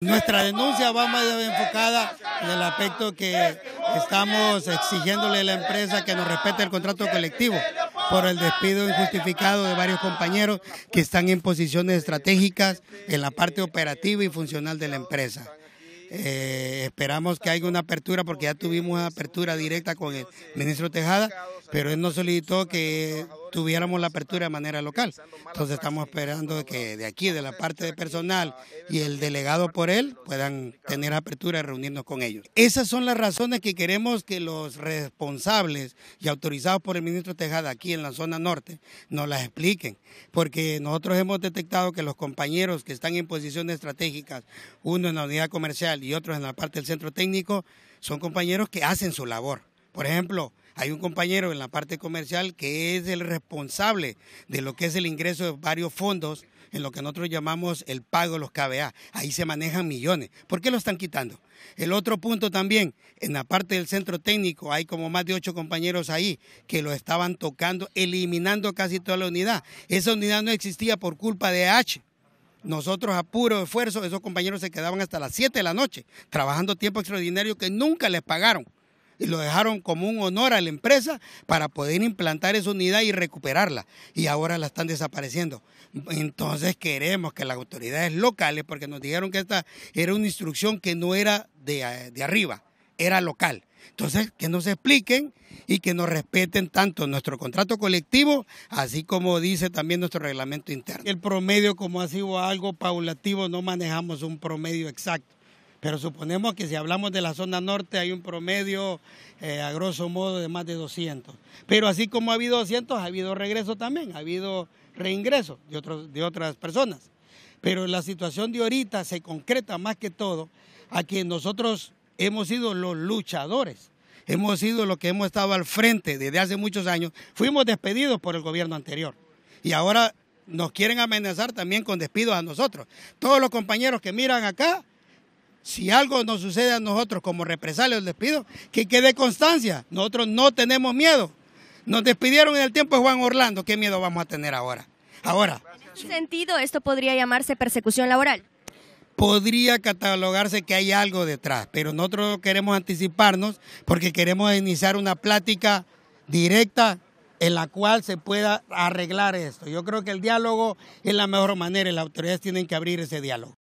Nuestra denuncia va más enfocada en el aspecto que estamos exigiéndole a la empresa que nos respete el contrato colectivo por el despido injustificado de varios compañeros que están en posiciones estratégicas en la parte operativa y funcional de la empresa. Eh, esperamos que haya una apertura porque ya tuvimos una apertura directa con el ministro Tejada, pero él nos solicitó que tuviéramos la apertura de manera local. Entonces estamos esperando que de aquí, de la parte de personal y el delegado por él, puedan tener apertura y reunirnos con ellos. Esas son las razones que queremos que los responsables y autorizados por el ministro Tejada aquí en la zona norte nos las expliquen, porque nosotros hemos detectado que los compañeros que están en posiciones estratégicas, uno en la unidad comercial y otro en la parte del centro técnico, son compañeros que hacen su labor. Por ejemplo, hay un compañero en la parte comercial que es el responsable de lo que es el ingreso de varios fondos en lo que nosotros llamamos el pago de los KBA. Ahí se manejan millones. ¿Por qué lo están quitando? El otro punto también, en la parte del centro técnico hay como más de ocho compañeros ahí que lo estaban tocando, eliminando casi toda la unidad. Esa unidad no existía por culpa de H. Nosotros a puro esfuerzo, esos compañeros se quedaban hasta las siete de la noche, trabajando tiempo extraordinario que nunca les pagaron y lo dejaron como un honor a la empresa para poder implantar esa unidad y recuperarla. Y ahora la están desapareciendo. Entonces queremos que las autoridades locales, porque nos dijeron que esta era una instrucción que no era de, eh, de arriba, era local. Entonces, que nos expliquen y que nos respeten tanto nuestro contrato colectivo, así como dice también nuestro reglamento interno. El promedio, como ha sido algo paulativo, no manejamos un promedio exacto pero suponemos que si hablamos de la zona norte hay un promedio eh, a grosso modo de más de 200. Pero así como ha habido 200, ha habido regreso también, ha habido reingreso de, otros, de otras personas. Pero la situación de ahorita se concreta más que todo a que nosotros hemos sido los luchadores hemos sido los que hemos estado al frente desde hace muchos años, fuimos despedidos por el gobierno anterior. Y ahora nos quieren amenazar también con despidos a nosotros. Todos los compañeros que miran acá si algo nos sucede a nosotros como represalia les pido que quede constancia. Nosotros no tenemos miedo. Nos despidieron en el tiempo de Juan Orlando. ¿Qué miedo vamos a tener ahora? Ahora. ¿En qué sentido esto podría llamarse persecución laboral? Podría catalogarse que hay algo detrás, pero nosotros queremos anticiparnos porque queremos iniciar una plática directa en la cual se pueda arreglar esto. Yo creo que el diálogo es la mejor manera y las autoridades tienen que abrir ese diálogo.